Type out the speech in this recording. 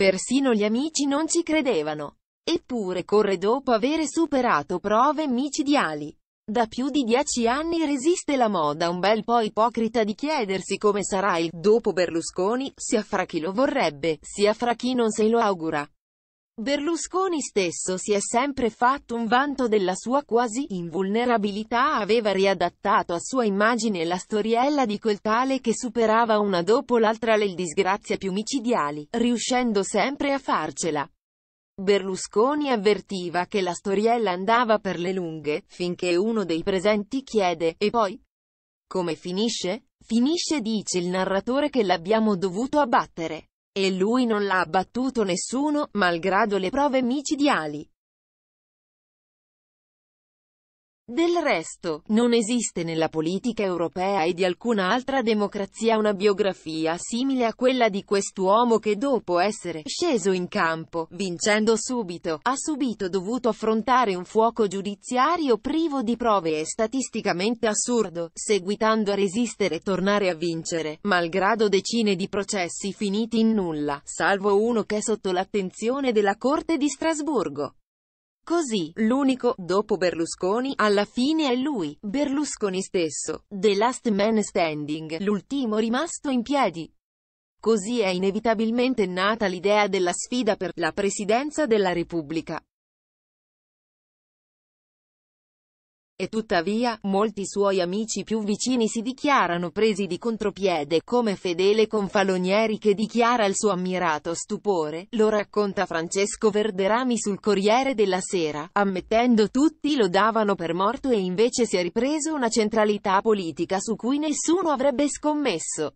Persino gli amici non ci credevano. Eppure corre dopo avere superato prove micidiali. Da più di dieci anni resiste la moda un bel po' ipocrita di chiedersi come sarà il «dopo Berlusconi», sia fra chi lo vorrebbe, sia fra chi non se lo augura. Berlusconi stesso si è sempre fatto un vanto della sua quasi invulnerabilità aveva riadattato a sua immagine la storiella di quel tale che superava una dopo l'altra le disgrazie più micidiali, riuscendo sempre a farcela. Berlusconi avvertiva che la storiella andava per le lunghe, finché uno dei presenti chiede, e poi? Come finisce? Finisce dice il narratore che l'abbiamo dovuto abbattere. E lui non l'ha abbattuto nessuno, malgrado le prove micidiali. Del resto, non esiste nella politica europea e di alcuna altra democrazia una biografia simile a quella di quest'uomo che dopo essere sceso in campo, vincendo subito, ha subito dovuto affrontare un fuoco giudiziario privo di prove e statisticamente assurdo, seguitando a resistere e tornare a vincere, malgrado decine di processi finiti in nulla, salvo uno che è sotto l'attenzione della Corte di Strasburgo. Così, l'unico, dopo Berlusconi, alla fine è lui, Berlusconi stesso, the last man standing, l'ultimo rimasto in piedi. Così è inevitabilmente nata l'idea della sfida per la presidenza della Repubblica. E tuttavia, molti suoi amici più vicini si dichiarano presi di contropiede come fedele confalonieri che dichiara il suo ammirato stupore, lo racconta Francesco Verderami sul Corriere della Sera, ammettendo tutti lo davano per morto e invece si è ripreso una centralità politica su cui nessuno avrebbe scommesso.